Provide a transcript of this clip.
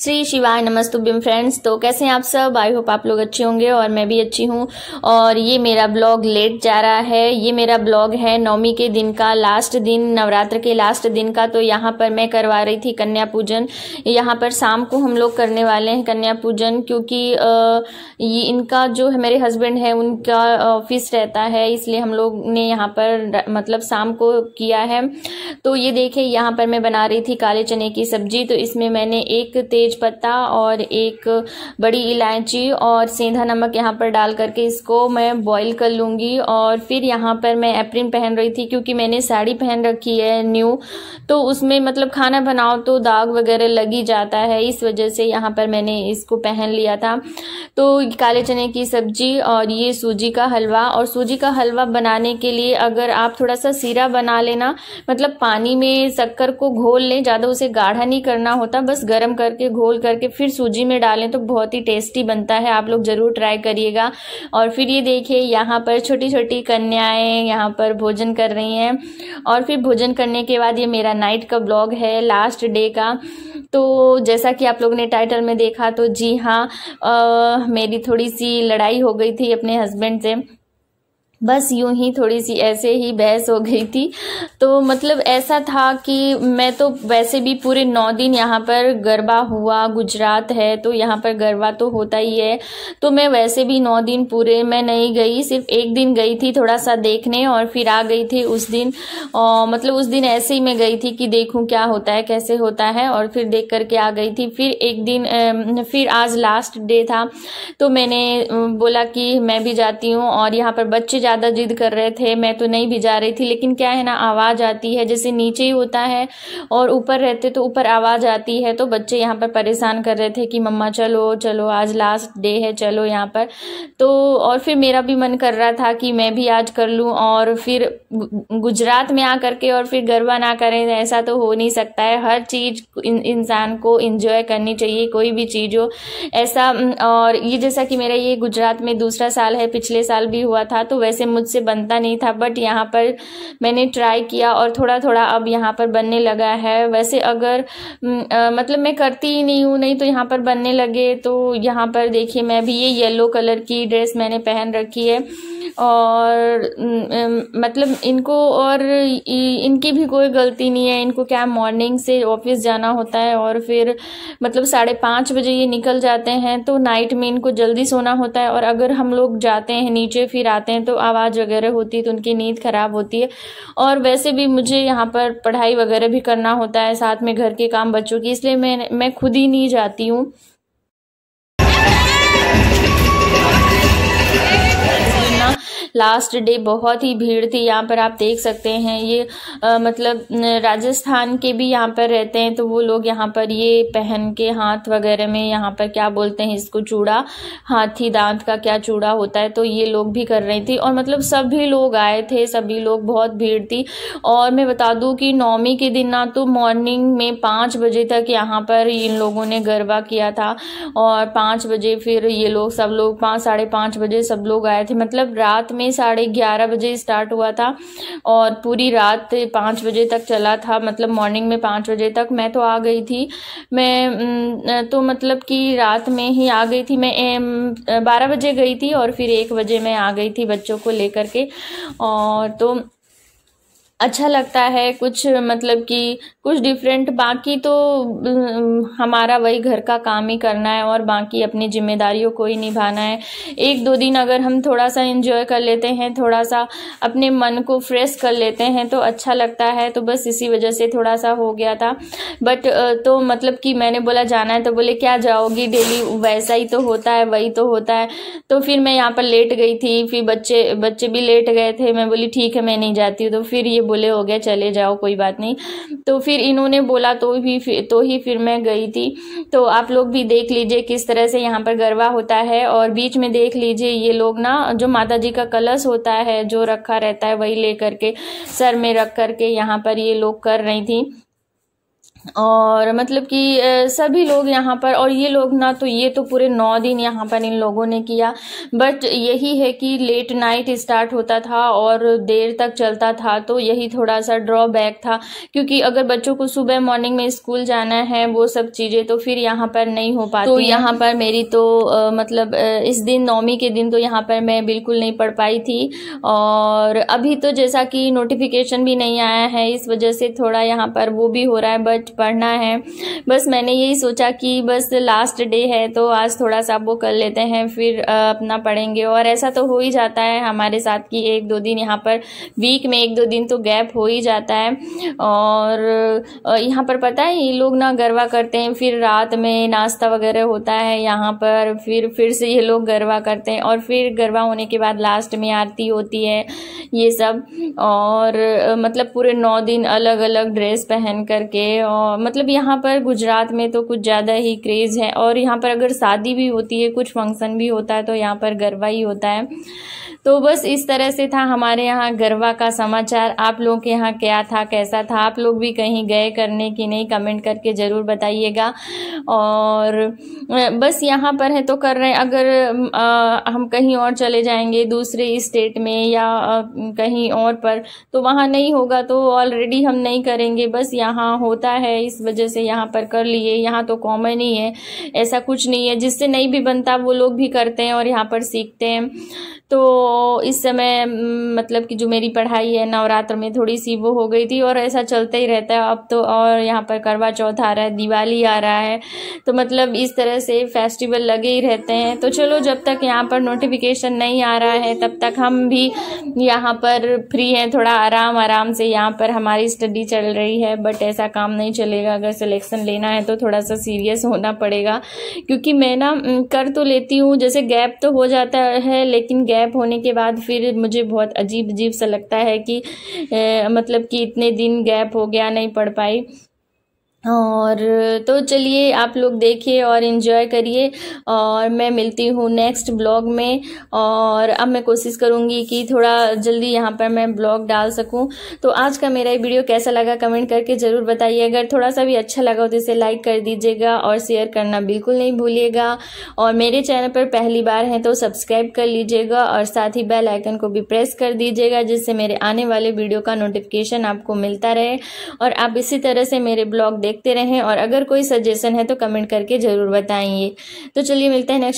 श्री शिवाय नमस्तुभ्यम फ्रेंड्स तो कैसे हैं आप सब आई होप आप लोग अच्छे होंगे और मैं भी अच्छी हूँ और ये मेरा ब्लॉग लेट जा रहा है ये मेरा ब्लॉग है नौमी के दिन का लास्ट दिन नवरात्र के लास्ट दिन का तो यहाँ पर मैं करवा रही थी कन्या पूजन यहाँ पर शाम को हम लोग करने वाले हैं कन्या पूजन क्योंकि ये इनका जो है मेरे हस्बैंड है उनका ऑफिस रहता है इसलिए हम लोग ने यहाँ पर मतलब शाम को किया है तो ये देखे यहाँ पर मैं बना रही थी काले चने की सब्जी तो इसमें मैंने एक तेज पत्ता और एक बड़ी इलायची और सेंधा नमक यहाँ पर डाल करके इसको मैं बॉईल कर लूँगी और फिर यहाँ पर मैं एप्रिन पहन रही थी क्योंकि मैंने साड़ी पहन रखी है न्यू तो उसमें मतलब खाना बनाओ तो दाग वगैरह लग ही जाता है इस वजह से यहाँ पर मैंने इसको पहन लिया था तो काले चने की सब्जी और ये सूजी का हलवा और सूजी का हलवा बनाने के लिए अगर आप थोड़ा सा सीरा बना लेना मतलब पानी में शक्कर को घोल लें ज़्यादा उसे गाढ़ा नहीं करना होता बस गर्म करके घोल करके फिर सूजी में डालें तो बहुत ही टेस्टी बनता है आप लोग ज़रूर ट्राई करिएगा और फिर ये देखिए यहाँ पर छोटी छोटी कन्याएँ यहाँ पर भोजन कर रही हैं और फिर भोजन करने के बाद ये मेरा नाइट का ब्लॉग है लास्ट डे का तो जैसा कि आप लोगों ने टाइटल में देखा तो जी हाँ आ, मेरी थोड़ी सी लड़ाई हो गई थी अपने हस्बैंड से बस यूं ही थोड़ी सी ऐसे ही बहस हो गई थी तो मतलब ऐसा था कि मैं तो वैसे भी पूरे नौ दिन यहाँ पर गरबा हुआ गुजरात है तो यहाँ पर गरबा तो होता ही है तो मैं वैसे भी नौ दिन पूरे मैं नहीं गई सिर्फ एक दिन गई थी थोड़ा सा देखने और फिर आ गई थी उस दिन और मतलब उस दिन ऐसे ही मैं गई थी कि देखूँ क्या होता है कैसे होता है और फिर देख करके आ गई थी फिर एक दिन फिर आज लास्ट डे था तो मैंने बोला कि मैं भी जाती हूँ और यहाँ पर बच्चे जा ज़्यादा जिद कर रहे थे मैं तो नहीं भिजा रही थी लेकिन क्या है ना आवाज़ आती है जैसे नीचे ही होता है और ऊपर रहते तो ऊपर आवाज़ आती है तो बच्चे यहाँ पर परेशान कर रहे थे कि मम्मा चलो चलो आज लास्ट डे है चलो यहाँ पर तो और फिर मेरा भी मन कर रहा था कि मैं भी आज कर लूँ और फिर गुजरात में आ करके और फिर गरबा ना करें ऐसा तो हो नहीं सकता है हर चीज़ इंसान को इंजॉय करनी चाहिए कोई भी चीज़ हो ऐसा और ये जैसा कि मेरा ये गुजरात में दूसरा साल है पिछले साल भी हुआ था तो वैसे वैसे मुझसे बनता नहीं था बट यहाँ पर मैंने ट्राई किया और थोड़ा थोड़ा अब यहाँ पर बनने लगा है वैसे अगर आ, मतलब मैं करती ही नहीं हूँ नहीं तो यहाँ पर बनने लगे तो यहाँ पर देखिए मैं भी ये येलो कलर की ड्रेस मैंने पहन रखी है और मतलब इनको और इनकी भी कोई गलती नहीं है इनको क्या मॉर्निंग से ऑफिस जाना होता है और फिर मतलब साढ़े पाँच बजे ये निकल जाते हैं तो नाइट में इनको जल्दी सोना होता है और अगर हम लोग जाते हैं नीचे फिर आते हैं तो आवाज़ वगैरह होती है तो उनकी नींद ख़राब होती है और वैसे भी मुझे यहाँ पर पढ़ाई वगैरह भी करना होता है साथ में घर के काम बच्चों की इसलिए मैं मैं खुद ही नहीं जाती हूँ लास्ट डे बहुत ही भीड़ थी यहाँ पर आप देख सकते हैं ये आ, मतलब राजस्थान के भी यहाँ पर रहते हैं तो वो लोग यहाँ पर ये पहन के हाथ वगैरह में यहाँ पर क्या बोलते हैं इसको चूड़ा हाथी दांत का क्या चूड़ा होता है तो ये लोग भी कर रही थी और मतलब सभी लोग आए थे सभी लोग बहुत भीड़ थी और मैं बता दूँ कि नौमी के दिन ना तो मॉर्निंग में पाँच बजे तक यहाँ पर इन लोगों ने गरबा किया था और पाँच बजे फिर ये लोग सब लोग पाँच साढ़े पाँच बजे सब लोग आए थे मतलब रात में में साढ़े ग्यारह बजे स्टार्ट हुआ था और पूरी रात पाँच बजे तक चला था मतलब मॉर्निंग में पाँच बजे तक मैं तो आ गई थी मैं तो मतलब कि रात में ही आ गई थी मैं बारह बजे गई थी और फिर एक बजे मैं आ गई थी बच्चों को लेकर के और तो अच्छा लगता है कुछ मतलब कि कुछ डिफरेंट बाकी तो हम्म, हमारा वही घर का काम ही करना है और बाकी अपनी जिम्मेदारियों को ही निभाना है एक दो दिन अगर हम थोड़ा सा इन्जॉय कर लेते हैं थोड़ा सा अपने मन को फ्रेश कर लेते हैं तो अच्छा लगता है तो बस इसी वजह से थोड़ा सा हो गया था बट तो मतलब कि मैंने बोला जाना है तो बोले क्या जाओगी डेली वैसा ही तो होता है वही तो होता है तो फिर मैं यहाँ पर लेट गई थी फिर बच्चे बच्चे भी लेट गए थे मैं बोली ठीक है मैं नहीं जाती हूँ तो फिर ये भूले हो गए चले जाओ कोई बात नहीं तो फिर इन्होंने बोला तो भी तो ही फिर मैं गई थी तो आप लोग भी देख लीजिए किस तरह से यहाँ पर गरबा होता है और बीच में देख लीजिए ये लोग ना जो माता जी का कलश होता है जो रखा रहता है वही ले करके सर में रख करके यहाँ पर ये लोग कर रही थी और मतलब कि सभी लोग यहाँ पर और ये लोग ना तो ये तो पूरे नौ दिन यहाँ पर इन लोगों ने किया बट यही है कि लेट नाइट स्टार्ट होता था और देर तक चलता था तो यही थोड़ा सा ड्रॉबैक था क्योंकि अगर बच्चों को सुबह मॉर्निंग में स्कूल जाना है वो सब चीज़ें तो फिर यहाँ पर नहीं हो पाती तो यहाँ पर मेरी तो आ, मतलब इस दिन नौमी के दिन तो यहाँ पर मैं बिल्कुल नहीं पढ़ पाई थी और अभी तो जैसा कि नोटिफिकेशन भी नहीं आया है इस वजह से थोड़ा यहाँ पर वो भी हो रहा है बट पढ़ना है बस मैंने यही सोचा कि बस लास्ट डे है तो आज थोड़ा सा वो कर लेते हैं फिर अपना पढ़ेंगे और ऐसा तो हो ही जाता है हमारे साथ कि एक दो दिन यहाँ पर वीक में एक दो दिन तो गैप हो ही जाता है और यहाँ पर पता है ये लोग ना गरबा करते हैं फिर रात में नाश्ता वगैरह होता है यहाँ पर फिर फिर से ये लोग गरबा करते हैं और फिर गरबा होने के बाद लास्ट में आरती होती है ये सब और मतलब पूरे नौ दिन अलग अलग ड्रेस पहन करके और और मतलब यहाँ पर गुजरात में तो कुछ ज़्यादा ही क्रेज़ है और यहाँ पर अगर शादी भी होती है कुछ फंक्शन भी होता है तो यहाँ पर गरबा ही होता है तो बस इस तरह से था हमारे यहाँ गरबा का समाचार आप लोगों के यहाँ क्या था कैसा था आप लोग भी कहीं गए करने की नहीं कमेंट करके ज़रूर बताइएगा और बस यहाँ पर है तो कर रहे हैं अगर आ, हम कहीं और चले जाएंगे दूसरे स्टेट में या आ, कहीं और पर तो वहाँ नहीं होगा तो ऑलरेडी हम नहीं करेंगे बस यहाँ होता है है इस वजह से यहाँ पर कर लिए यहाँ तो कॉमन ही है ऐसा कुछ नहीं है जिससे नहीं भी बनता वो लोग भी करते हैं और यहाँ पर सीखते हैं तो इस समय हम्म, मतलब कि जो मेरी पढ़ाई है नवरात्र में थोड़ी सी वो हो गई थी और ऐसा चलता ही रहता है अब तो और यहाँ पर करवा चौथ आ रहा है दिवाली आ रहा है तो मतलब इस तरह से फेस्टिवल लगे ही रहते हैं तो चलो जब तक यहाँ पर नोटिफिकेशन नहीं आ रहा है तब तक हम भी यहाँ पर फ्री हैं थोड़ा आराम आराम से यहाँ पर हमारी स्टडी चल रही है बट ऐसा काम नहीं चल चलेगा अगर सिलेक्शन लेना है तो थोड़ा सा सीरियस होना पड़ेगा क्योंकि मैं ना कर तो लेती हूँ जैसे गैप तो हो जाता है लेकिन गैप होने के बाद फिर मुझे बहुत अजीब अजीब सा लगता है कि ए, मतलब कि इतने दिन गैप हो गया नहीं पढ़ पाई और तो चलिए आप लोग देखिए और इन्जॉय करिए और मैं मिलती हूँ नेक्स्ट ब्लॉग में और अब मैं कोशिश करूँगी कि थोड़ा जल्दी यहाँ पर मैं ब्लॉग डाल सकूँ तो आज का मेरा ये वीडियो कैसा लगा कमेंट करके ज़रूर बताइए अगर थोड़ा सा भी अच्छा लगा हो तो इसे लाइक कर दीजिएगा और शेयर करना बिल्कुल नहीं भूलिएगा और मेरे चैनल पर पहली बार हैं तो सब्सक्राइब कर लीजिएगा और साथ ही बेल आइकन को भी प्रेस कर दीजिएगा जिससे मेरे आने वाले वीडियो का नोटिफिकेशन आपको मिलता रहे और आप इसी तरह से मेरे ब्लॉग देख देखते रहें और अगर कोई सजेशन है तो कमेंट करके ज़रूर बताएंगे तो चलिए मिलते हैं नेक्स्ट